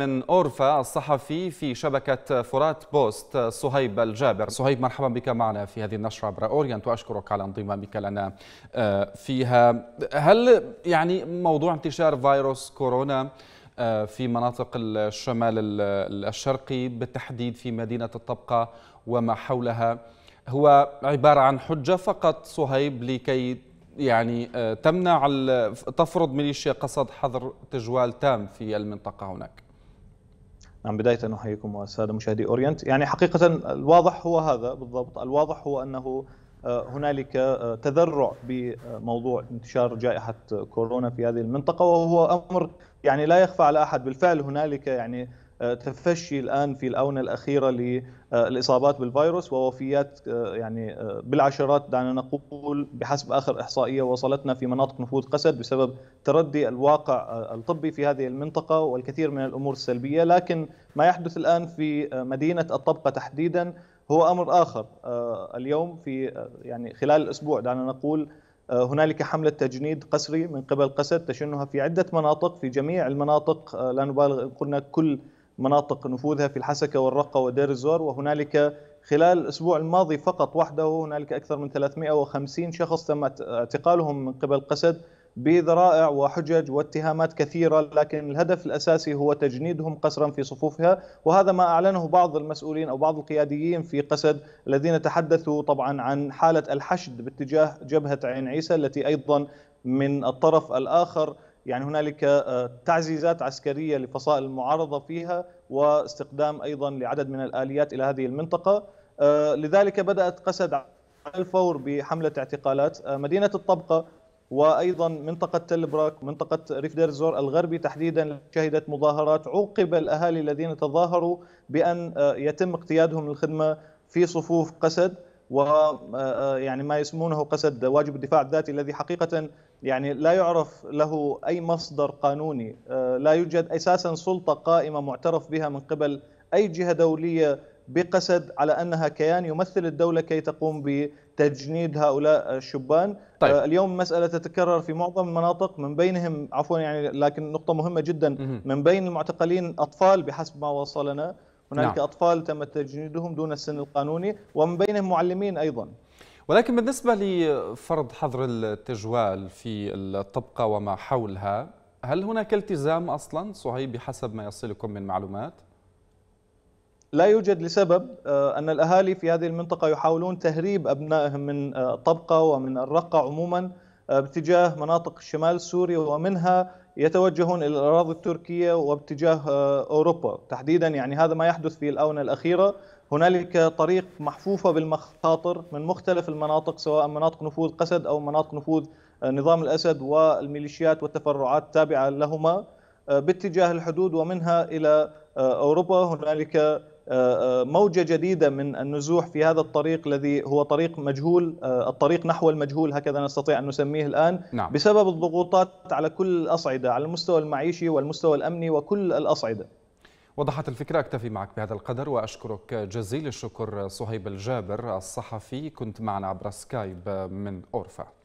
من أورفا الصحفي في شبكة فرات بوست صهيب الجابر صهيب مرحبا بك معنا في هذه النشرة عبر أورينت وأشكرك على انضمامك لنا آه، فيها هل يعني موضوع انتشار فيروس كورونا آه، في مناطق الشمال الشرقي بالتحديد في مدينة الطبقة وما حولها هو عبارة عن حجة فقط صهيب لكي يعني آه، تمنع تفرض ميليشيا قصد حظر تجوال تام في المنطقة هناك نعم بداية أحييكم والسادة مشاهدي أورينت يعني حقيقة الواضح هو هذا بالضبط الواضح هو أنه آه، هنالك آه، تذرع بموضوع انتشار جائحة كورونا في هذه المنطقة وهو أمر يعني لا يخفى على أحد بالفعل هنالك يعني آه، تفشي الان في الاونه الاخيره للاصابات آه، بالفيروس ووفيات آه، يعني بالعشرات دعنا نقول بحسب اخر احصائيه وصلتنا في مناطق نفوذ قسد بسبب تردي الواقع الطبي في هذه المنطقه والكثير من الامور السلبيه لكن ما يحدث الان في مدينه الطبقه تحديدا هو امر اخر اليوم في يعني خلال الاسبوع دعنا نقول هنالك حملة تجنيد قسري من قبل قسد تشنها في عدة مناطق في جميع المناطق لا نبالغ قلنا كل مناطق نفوذها في الحسكة والرقة ودير الزور وهنالك خلال الأسبوع الماضي فقط وحده هنالك أكثر من 350 شخص تم اعتقالهم من قبل قسد بذرائع وحجج واتهامات كثيرة لكن الهدف الأساسي هو تجنيدهم قسرا في صفوفها وهذا ما أعلنه بعض المسؤولين أو بعض القياديين في قسد الذين تحدثوا طبعا عن حالة الحشد باتجاه جبهة عين عيسى التي أيضا من الطرف الآخر يعني هنالك آه، تعزيزات عسكرية لفصائل المعارضة فيها واستخدام أيضا لعدد من الآليات إلى هذه المنطقة آه، لذلك بدأت قسد على الفور بحملة اعتقالات آه، مدينة الطبقة وايضا منطقه تل براك منطقه ريف دير الزور الغربي تحديدا شهدت مظاهرات عوقب الاهالي الذين تظاهروا بان يتم اقتيادهم للخدمه في صفوف قسد ويعني آه، آه، ما يسمونه قسد واجب الدفاع الذاتي الذي حقيقه يعني لا يعرف له اي مصدر قانوني آه، لا يوجد اساسا سلطه قائمه معترف بها من قبل اي جهه دوليه بقسد على انها كيان يمثل الدوله كي تقوم بتجنيد هؤلاء الشبان طيب. اليوم مساله تتكرر في معظم المناطق من بينهم عفوا يعني لكن نقطه مهمه جدا من بين المعتقلين اطفال بحسب ما وصلنا هنالك نعم. أطفال تم تجنيدهم دون السن القانوني ومن بينهم معلمين أيضا ولكن بالنسبة لفرض حظر التجوال في الطبقة وما حولها هل هناك التزام أصلا صهيب بحسب ما يصلكم من معلومات؟ لا يوجد لسبب آه، أن الأهالي في هذه المنطقة يحاولون تهريب أبنائهم من الطبقة آه، ومن الرقة عموما آه، باتجاه مناطق الشمال السوري ومنها يتوجهون الى الاراضي التركيه وباتجاه آه، اوروبا تحديدا يعني هذا ما يحدث في الاونه الاخيره هنالك طريق محفوفه بالمخاطر من مختلف المناطق سواء مناطق نفوذ قسد او مناطق نفوذ آه، نظام الاسد والميليشيات والتفرعات التابعه لهما آه، باتجاه الحدود ومنها الى اوروبا هنالك آه، آه، موجة جديدة من النزوح في هذا الطريق الذي هو طريق مجهول آه، الطريق نحو المجهول هكذا نستطيع أن نسميه الآن نعم. بسبب الضغوطات على كل الأصعدة على المستوى المعيشي والمستوى الأمني وكل الأصعدة وضحت الفكرة أكتفي معك بهذا القدر وأشكرك جزيل الشكر صهيب الجابر الصحفي كنت معنا عبر سكايب من أورفا